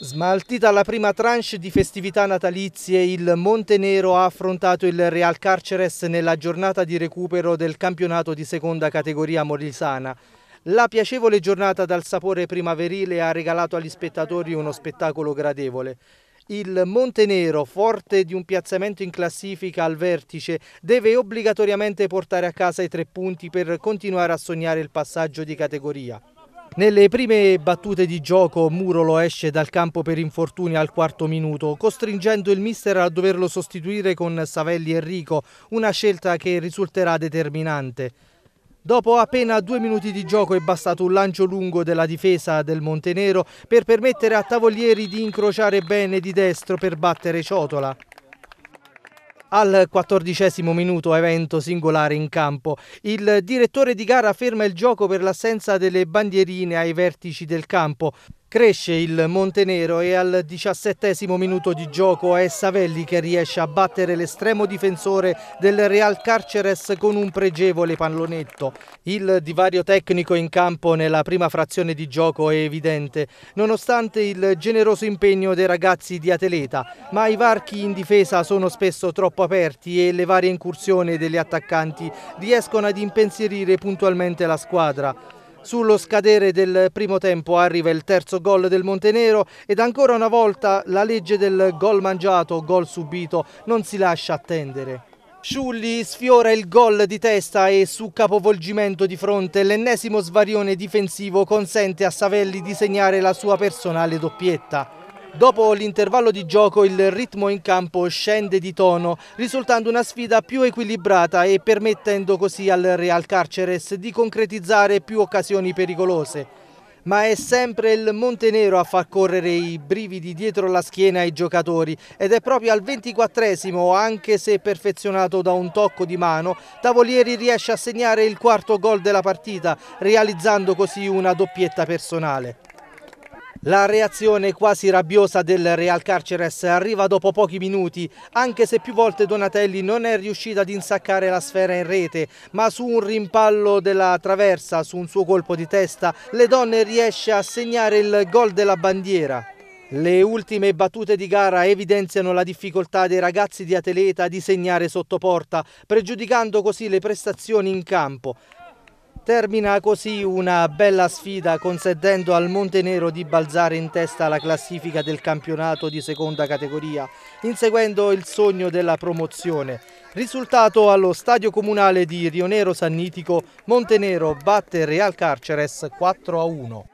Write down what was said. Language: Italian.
Smaltita la prima tranche di festività natalizie, il Montenero ha affrontato il Real Carceres nella giornata di recupero del campionato di seconda categoria morisana. La piacevole giornata dal sapore primaverile ha regalato agli spettatori uno spettacolo gradevole. Il Montenero, forte di un piazzamento in classifica al vertice, deve obbligatoriamente portare a casa i tre punti per continuare a sognare il passaggio di categoria. Nelle prime battute di gioco Murolo esce dal campo per infortuni al quarto minuto, costringendo il mister a doverlo sostituire con Savelli e Rico, una scelta che risulterà determinante. Dopo appena due minuti di gioco è bastato un lancio lungo della difesa del Montenero per permettere a Tavolieri di incrociare bene di destro per battere Ciotola. Al quattordicesimo minuto evento singolare in campo. Il direttore di gara ferma il gioco per l'assenza delle bandierine ai vertici del campo. Cresce il Montenero e al diciassettesimo minuto di gioco è Savelli che riesce a battere l'estremo difensore del Real Carceres con un pregevole pallonetto. Il divario tecnico in campo nella prima frazione di gioco è evidente, nonostante il generoso impegno dei ragazzi di Ateleta, ma i varchi in difesa sono spesso troppo aperti e le varie incursioni degli attaccanti riescono ad impensierire puntualmente la squadra. Sullo scadere del primo tempo arriva il terzo gol del Montenero ed ancora una volta la legge del gol mangiato, gol subito non si lascia attendere. Sciulli sfiora il gol di testa e su capovolgimento di fronte l'ennesimo svarione difensivo consente a Savelli di segnare la sua personale doppietta. Dopo l'intervallo di gioco il ritmo in campo scende di tono, risultando una sfida più equilibrata e permettendo così al Real Carceres di concretizzare più occasioni pericolose. Ma è sempre il Montenero a far correre i brividi dietro la schiena ai giocatori ed è proprio al 24esimo, anche se perfezionato da un tocco di mano, Tavolieri riesce a segnare il quarto gol della partita, realizzando così una doppietta personale. La reazione quasi rabbiosa del Real Carceres arriva dopo pochi minuti, anche se più volte Donatelli non è riuscita ad insaccare la sfera in rete, ma su un rimpallo della traversa, su un suo colpo di testa, le donne riesce a segnare il gol della bandiera. Le ultime battute di gara evidenziano la difficoltà dei ragazzi di Atleta di segnare sotto porta, pregiudicando così le prestazioni in campo. Termina così una bella sfida consentendo al Montenero di balzare in testa alla classifica del campionato di seconda categoria, inseguendo il sogno della promozione. Risultato allo stadio comunale di Rionero Sannitico, Montenero batte Real Carceres 4 1.